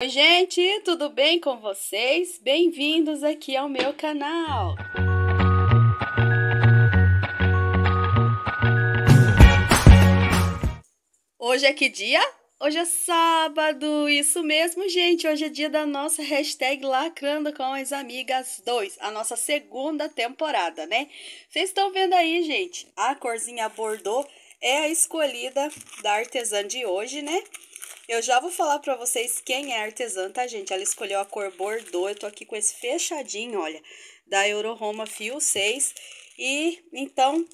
Oi, gente, tudo bem com vocês? Bem-vindos aqui ao meu canal. Hoje é que dia? Hoje é sábado, isso mesmo, gente. Hoje é dia da nossa hashtag Lacrando com as Amigas 2, a nossa segunda temporada, né? Vocês estão vendo aí, gente, a corzinha bordô é a escolhida da artesã de hoje, né? Eu já vou falar para vocês quem é artesã, tá, gente? Ela escolheu a cor bordô. Eu tô aqui com esse fechadinho, olha, da Euroroma Fio 6. E então,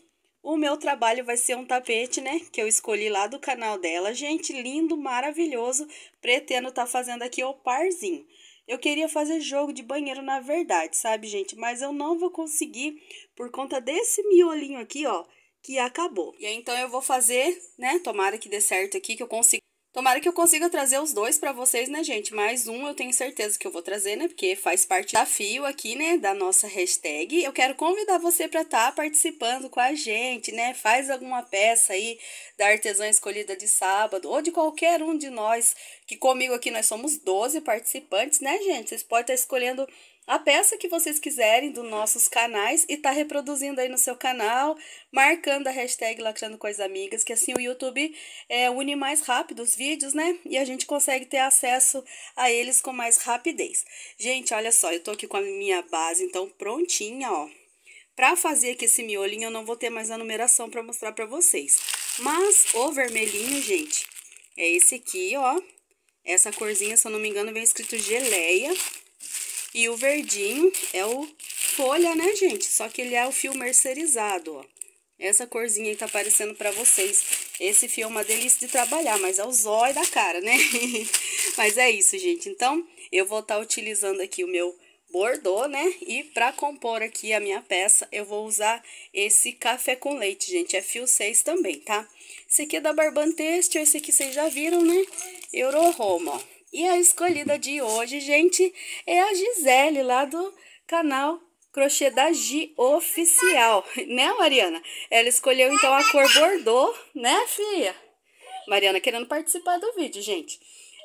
o meu trabalho vai ser um tapete, né? Que eu escolhi lá do canal dela. Gente, lindo, maravilhoso. Pretendo tá fazendo aqui o parzinho. Eu queria fazer jogo de banheiro na verdade, sabe, gente? Mas eu não vou conseguir por conta desse miolinho aqui, ó, que acabou. E aí, então eu vou fazer, né? Tomara que dê certo aqui, que eu consiga Tomara que eu consiga trazer os dois para vocês, né, gente? Mais um eu tenho certeza que eu vou trazer, né? Porque faz parte do desafio aqui, né? Da nossa hashtag. Eu quero convidar você para estar tá participando com a gente, né? Faz alguma peça aí da artesã escolhida de sábado ou de qualquer um de nós. Que comigo aqui nós somos 12 participantes, né, gente? Vocês podem estar tá escolhendo a peça que vocês quiserem dos nossos canais e tá reproduzindo aí no seu canal, marcando a hashtag Lacrando com as Amigas, que assim o YouTube é, une mais rápido os vídeos, né? E a gente consegue ter acesso a eles com mais rapidez. Gente, olha só, eu tô aqui com a minha base, então, prontinha, ó. Pra fazer aqui esse miolinho, eu não vou ter mais a numeração pra mostrar pra vocês. Mas o vermelhinho, gente, é esse aqui, ó. Essa corzinha, se eu não me engano, vem escrito geleia. Geleia. E o verdinho é o folha, né, gente? Só que ele é o fio mercerizado, ó. Essa corzinha aí tá aparecendo pra vocês. Esse fio é uma delícia de trabalhar, mas é o zóio da cara, né? mas é isso, gente. Então, eu vou estar tá utilizando aqui o meu bordô, né? E para compor aqui a minha peça, eu vou usar esse café com leite, gente. É fio 6 também, tá? Esse aqui é da Barbanteste, esse aqui vocês já viram, né? Euro Roma, ó. E a escolhida de hoje, gente, é a Gisele, lá do canal Crochê da Gi Oficial. Né, Mariana? Ela escolheu, então, a cor bordô, né, filha? Mariana querendo participar do vídeo, gente.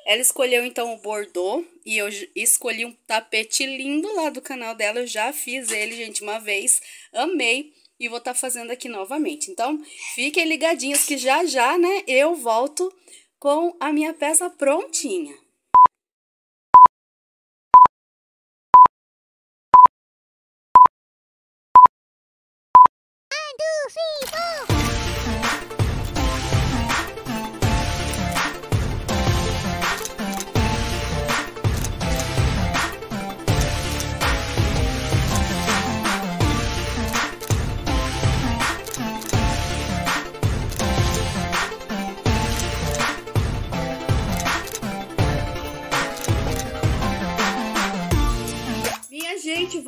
Ela escolheu, então, o bordô e eu escolhi um tapete lindo lá do canal dela. Eu já fiz ele, gente, uma vez. Amei e vou estar tá fazendo aqui novamente. Então, fiquem ligadinhos que já já, né, eu volto com a minha peça prontinha. 睡觉。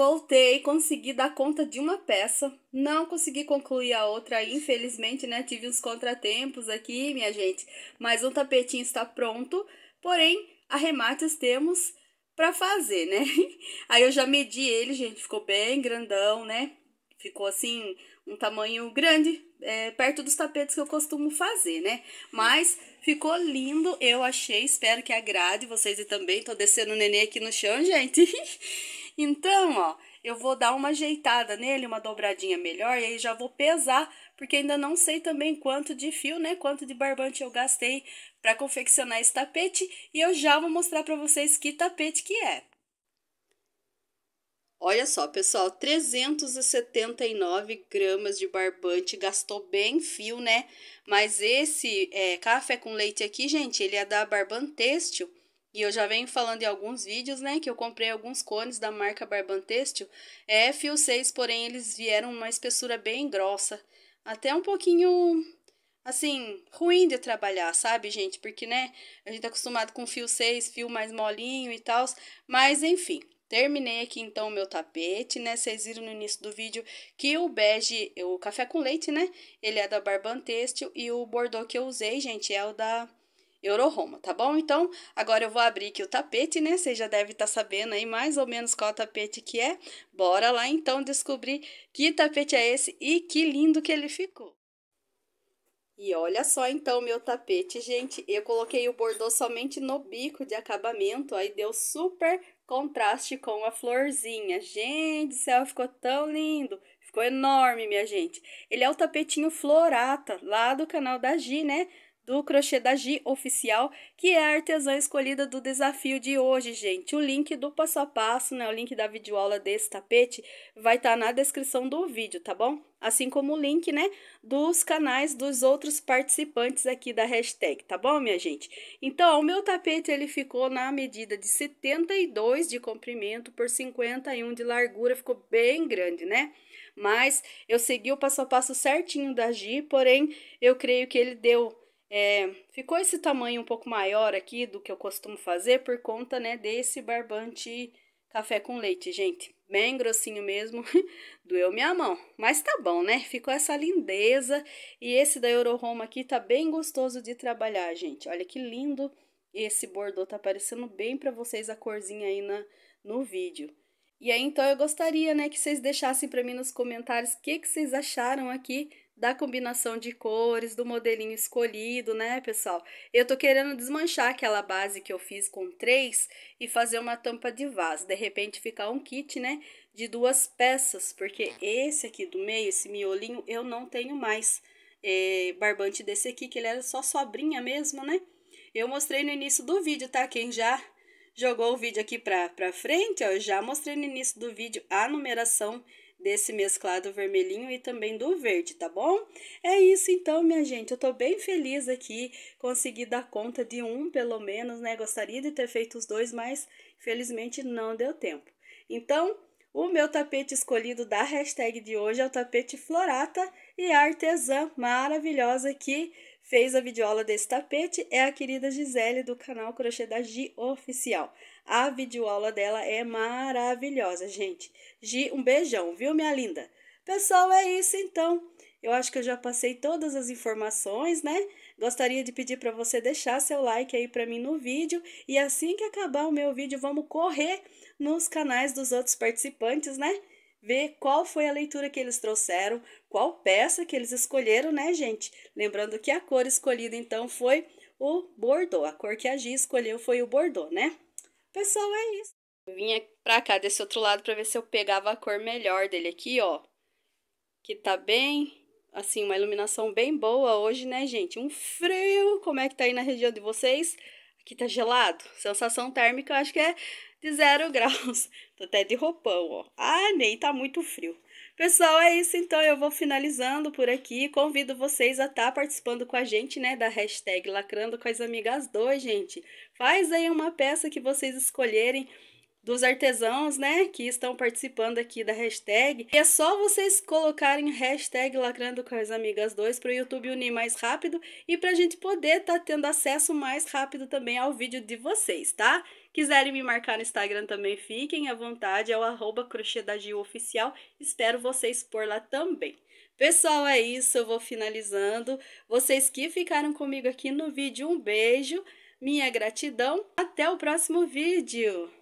voltei, consegui dar conta de uma peça, não consegui concluir a outra, infelizmente, né? Tive uns contratempos aqui, minha gente, mas um tapetinho está pronto, porém, arremates temos para fazer, né? Aí eu já medi ele, gente, ficou bem grandão, né? Ficou assim, um tamanho grande, é, perto dos tapetes que eu costumo fazer, né? Mas ficou lindo, eu achei, espero que agrade vocês e também. Tô descendo o neném aqui no chão, gente. Então, ó, eu vou dar uma ajeitada nele, uma dobradinha melhor, e aí já vou pesar, porque ainda não sei também quanto de fio, né, quanto de barbante eu gastei para confeccionar esse tapete, e eu já vou mostrar para vocês que tapete que é. Olha só, pessoal, 379 gramas de barbante, gastou bem fio, né? Mas esse é, café com leite aqui, gente, ele é da Barbantêxtil, e eu já venho falando em alguns vídeos, né, que eu comprei alguns cones da marca Barbantêxtil, é fio 6, porém eles vieram uma espessura bem grossa, até um pouquinho, assim, ruim de trabalhar, sabe, gente? Porque, né, a gente tá acostumado com fio 6, fio mais molinho e tal, mas enfim... Terminei aqui então o meu tapete, né? Vocês viram no início do vídeo que o bege, o café com leite, né? Ele é da Barbantêxtil e o bordô que eu usei, gente, é o da Euroroma, tá bom? Então, agora eu vou abrir aqui o tapete, né? Você já deve estar tá sabendo aí mais ou menos qual tapete que é. Bora lá então descobrir que tapete é esse e que lindo que ele ficou. E olha só então meu tapete, gente. Eu coloquei o bordô somente no bico de acabamento, aí deu super contraste com a florzinha. Gente, céu, ficou tão lindo. Ficou enorme, minha gente. Ele é o tapetinho Florata, lá do canal da Gi, né? do Crochê da Gi Oficial, que é a artesã escolhida do desafio de hoje, gente. O link do passo a passo, né, o link da videoaula desse tapete, vai estar tá na descrição do vídeo, tá bom? Assim como o link, né, dos canais dos outros participantes aqui da hashtag, tá bom, minha gente? Então, o meu tapete, ele ficou na medida de 72 de comprimento por 51 de largura, ficou bem grande, né? Mas eu segui o passo a passo certinho da Gi, porém, eu creio que ele deu é, ficou esse tamanho um pouco maior aqui do que eu costumo fazer por conta, né, desse barbante café com leite, gente. Bem grossinho mesmo, doeu minha mão. Mas tá bom, né? Ficou essa lindeza. E esse da Euroroma aqui tá bem gostoso de trabalhar, gente. Olha que lindo esse bordô, tá aparecendo bem pra vocês a corzinha aí na, no vídeo. E aí, então, eu gostaria, né, que vocês deixassem para mim nos comentários o que, que vocês acharam aqui da combinação de cores, do modelinho escolhido, né, pessoal? Eu tô querendo desmanchar aquela base que eu fiz com três e fazer uma tampa de vaso. De repente ficar um kit, né, de duas peças, porque esse aqui do meio, esse miolinho, eu não tenho mais é, barbante desse aqui, que ele era só sobrinha mesmo, né? Eu mostrei no início do vídeo, tá? Quem já jogou o vídeo aqui pra, pra frente, ó, eu já mostrei no início do vídeo a numeração desse mesclado vermelhinho e também do verde, tá bom? É isso então, minha gente. Eu tô bem feliz aqui, consegui dar conta de um pelo menos, né? Gostaria de ter feito os dois, mas felizmente não deu tempo. Então, o meu tapete escolhido da hashtag de hoje é o tapete Florata e artesã maravilhosa que fez a videoaula desse tapete é a querida Gisele do canal Crochê da Gi Oficial. A videoaula dela é maravilhosa, gente. Gi, um beijão, viu, minha linda? Pessoal, é isso então. Eu acho que eu já passei todas as informações, né? Gostaria de pedir para você deixar seu like aí para mim no vídeo e assim que acabar o meu vídeo, vamos correr nos canais dos outros participantes, né? Ver qual foi a leitura que eles trouxeram, qual peça que eles escolheram, né, gente? Lembrando que a cor escolhida, então, foi o bordô. A cor que a Gi escolheu foi o bordô, né? Pessoal, é isso. Eu vinha pra cá desse outro lado pra ver se eu pegava a cor melhor dele aqui, ó. Que tá bem, assim, uma iluminação bem boa hoje, né, gente? Um frio, como é que tá aí na região de vocês? Aqui tá gelado. Sensação térmica, eu acho que é de zero graus. Tô até de roupão, ó. Ah, nem tá muito frio. Pessoal, é isso então. Eu vou finalizando por aqui. Convido vocês a estar tá participando com a gente, né, da hashtag Lacrando com as Amigas 2, gente. Faz aí uma peça que vocês escolherem dos artesãos, né, que estão participando aqui da hashtag. E é só vocês colocarem hashtag Lacrando com as Amigas 2 para o YouTube unir mais rápido e para a gente poder estar tá tendo acesso mais rápido também ao vídeo de vocês, tá? Quiserem me marcar no Instagram também, fiquem à vontade, é o arroba crochê da Gil Oficial. Espero vocês por lá também. Pessoal, é isso, eu vou finalizando. Vocês que ficaram comigo aqui no vídeo, um beijo, minha gratidão. Até o próximo vídeo!